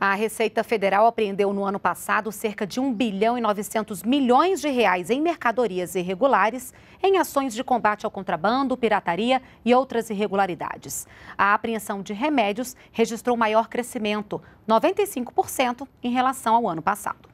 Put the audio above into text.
A Receita Federal apreendeu no ano passado cerca de 1 bilhão e 900 milhões de reais em mercadorias irregulares, em ações de combate ao contrabando, pirataria e outras irregularidades. A apreensão de remédios registrou maior crescimento, 95% em relação ao ano passado.